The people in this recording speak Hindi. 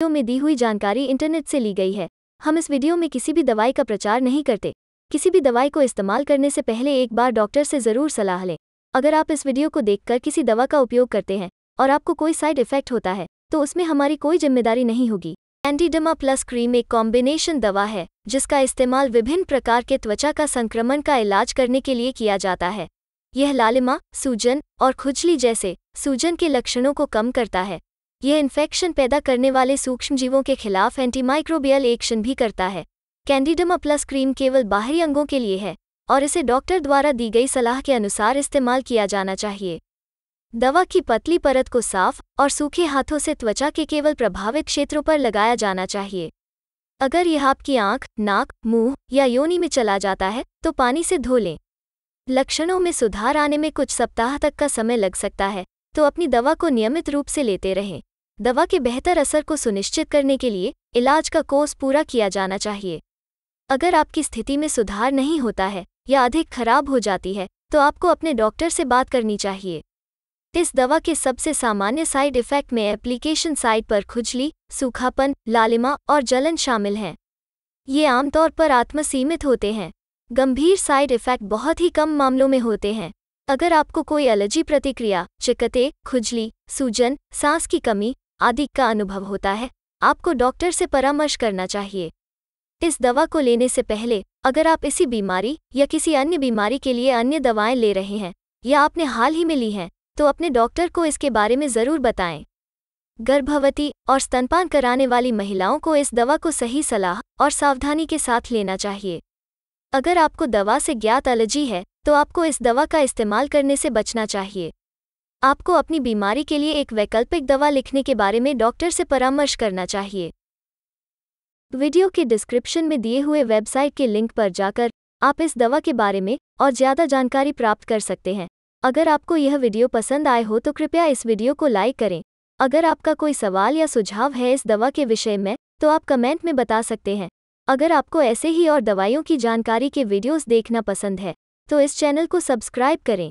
वीडियो में दी हुई जानकारी इंटरनेट से ली गई है हम इस वीडियो में किसी भी दवाई का प्रचार नहीं करते किसी भी दवाई को इस्तेमाल करने से पहले एक बार डॉक्टर से ज़रूर सलाह लें अगर आप इस वीडियो को देखकर किसी दवा का उपयोग करते हैं और आपको कोई साइड इफेक्ट होता है तो उसमें हमारी कोई जिम्मेदारी नहीं होगी एंटीडमा प्लस क्रीम एक कॉम्बिनेशन दवा है जिसका इस्तेमाल विभिन्न प्रकार के त्वचा का संक्रमण का इलाज करने के लिए किया जाता है यह लालिमा सूजन और खुजली जैसे सूजन के लक्षणों को कम करता है यह इन्फेक्शन पैदा करने वाले सूक्ष्म जीवों के खिलाफ एंटीमाइक्रोबियल एक्शन भी करता है कैंडिडमा प्लस क्रीम केवल बाहरी अंगों के लिए है और इसे डॉक्टर द्वारा दी गई सलाह के अनुसार इस्तेमाल किया जाना चाहिए दवा की पतली परत को साफ और सूखे हाथों से त्वचा के केवल प्रभावित क्षेत्रों पर लगाया जाना चाहिए अगर यह आपकी आंख, नाक मुंह या योनि में चला जाता है तो पानी से धो लें लक्षणों में सुधार आने में कुछ सप्ताह तक का समय लग सकता है तो अपनी दवा को नियमित रूप से लेते रहें दवा के बेहतर असर को सुनिश्चित करने के लिए इलाज का कोर्स पूरा किया जाना चाहिए अगर आपकी स्थिति में सुधार नहीं होता है या अधिक खराब हो जाती है तो आपको अपने डॉक्टर से बात करनी चाहिए इस दवा के सबसे सामान्य साइड इफेक्ट में एप्लीकेशन साइट पर खुजली सूखापन लालिमा और जलन शामिल हैं ये आमतौर पर आत्मसीमित होते हैं गंभीर साइड इफेक्ट बहुत ही कम मामलों में होते हैं अगर आपको कोई एलर्जी प्रतिक्रिया चिकते खुजली सूजन सांस की कमी आदि का अनुभव होता है आपको डॉक्टर से परामर्श करना चाहिए इस दवा को लेने से पहले अगर आप इसी बीमारी या किसी अन्य बीमारी के लिए अन्य दवाएं ले रहे हैं या आपने हाल ही में ली हैं तो अपने डॉक्टर को इसके बारे में ज़रूर बताएं गर्भवती और स्तनपान कराने वाली महिलाओं को इस दवा को सही सलाह और सावधानी के साथ लेना चाहिए अगर आपको दवा से ज्ञात एलर्जी है तो आपको इस दवा का इस्तेमाल करने से बचना चाहिए आपको अपनी बीमारी के लिए एक वैकल्पिक दवा लिखने के बारे में डॉक्टर से परामर्श करना चाहिए वीडियो के डिस्क्रिप्शन में दिए हुए वेबसाइट के लिंक पर जाकर आप इस दवा के बारे में और ज़्यादा जानकारी प्राप्त कर सकते हैं अगर आपको यह वीडियो पसंद आए हो तो कृपया इस वीडियो को लाइक करें अगर आपका कोई सवाल या सुझाव है इस दवा के विषय में तो आप कमेंट में बता सकते हैं अगर आपको ऐसे ही और दवाइयों की जानकारी के वीडियोस देखना पसंद है तो इस चैनल को सब्सक्राइब करें